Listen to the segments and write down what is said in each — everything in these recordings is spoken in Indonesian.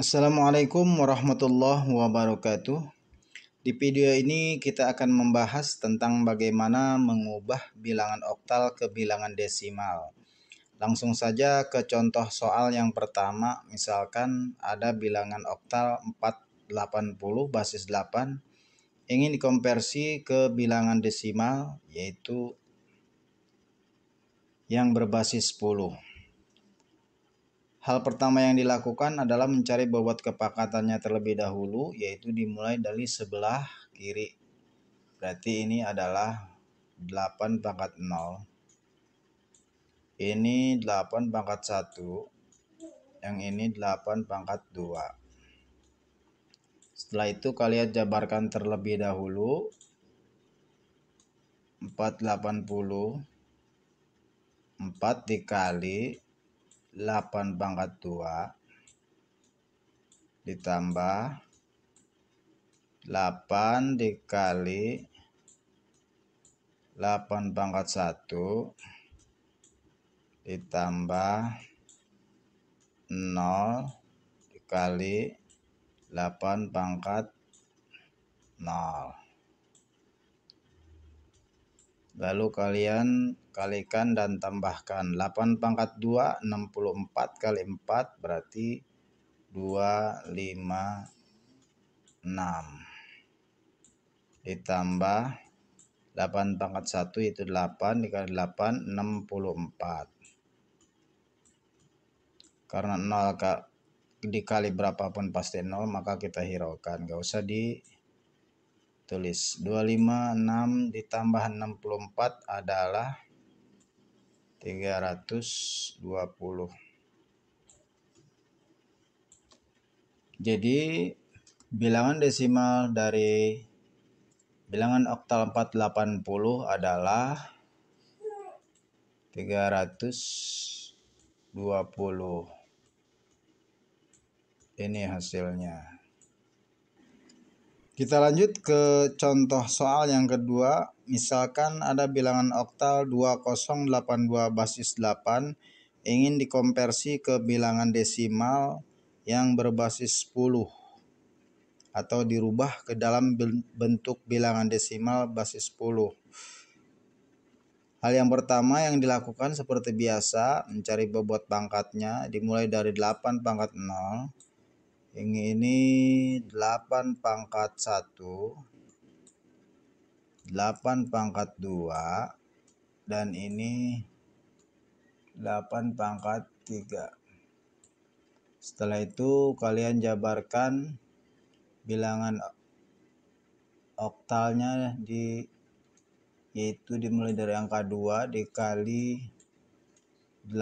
Assalamualaikum warahmatullahi wabarakatuh. Di video ini kita akan membahas tentang bagaimana mengubah bilangan oktal ke bilangan desimal. Langsung saja ke contoh soal yang pertama, misalkan ada bilangan oktal 480 basis 8 ingin dikonversi ke bilangan desimal yaitu yang berbasis 10. Hal pertama yang dilakukan adalah mencari bobot kepakatannya terlebih dahulu, yaitu dimulai dari sebelah kiri. Berarti ini adalah 8 pangkat 0. Ini 8 pangkat 1. Yang ini 8 pangkat 2. Setelah itu kalian jabarkan terlebih dahulu. 480 4 dikali 8 pangkat 2 ditambah 8 dikali 8 pangkat 1 ditambah 0 dikali 8 pangkat 0 Lalu kalian kalikan dan tambahkan 8 pangkat 2 64 kali 4 berarti 2 5 6 ditambah 8 pangkat 1 itu 8 dikali 8 64 karena 0 dikali berapapun pasti 0 maka kita hiraukan gak usah di tulis 256 ditambah 64 adalah 320 jadi bilangan desimal dari bilangan oktal 480 adalah 320 ini hasilnya kita lanjut ke contoh soal yang kedua. Misalkan ada bilangan oktal 2082 basis 8 ingin dikonversi ke bilangan desimal yang berbasis 10 atau dirubah ke dalam bentuk bilangan desimal basis 10. Hal yang pertama yang dilakukan seperti biasa mencari bobot pangkatnya dimulai dari 8 pangkat 0 yang ini 8 pangkat 1 8 pangkat 2 dan ini 8 pangkat 3 setelah itu kalian jabarkan bilangan oktalnya di yaitu dimulai dari angka 2 dikali 8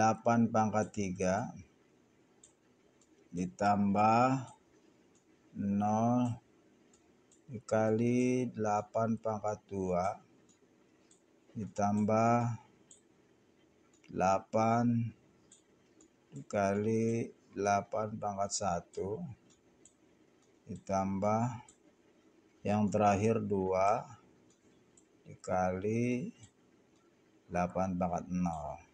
pangkat 3 ditambah 0 dikali 8 pangkat 2 ditambah 8 dikali 8 pangkat 1 ditambah yang terakhir 2 dikali 8 pangkat 0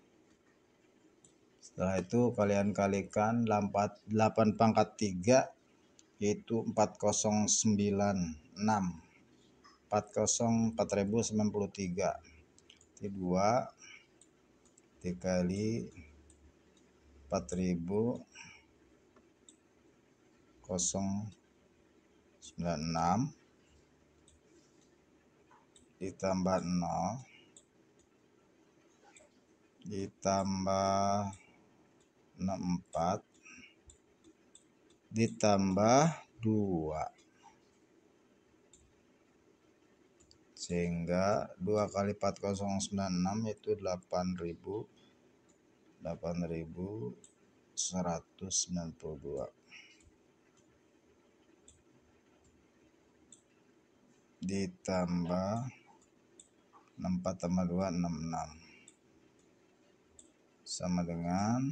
setelah itu kalian kalikan 8, 8 pangkat 3 yaitu 4096 6 40 4093 itu 2 dikali 4000 096 ditambah 0 ditambah 64 ditambah 2 sehingga 2 kali 4096 itu 8000 8192 ditambah 64 tambah 2 66 sama dengan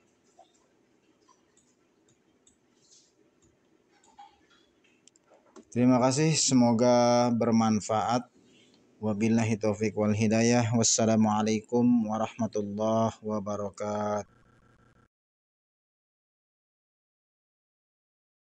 Terima kasih, semoga bermanfaat. Wabillahi taufik wal hidayah. Wassalamualaikum warahmatullahi wabarakatuh.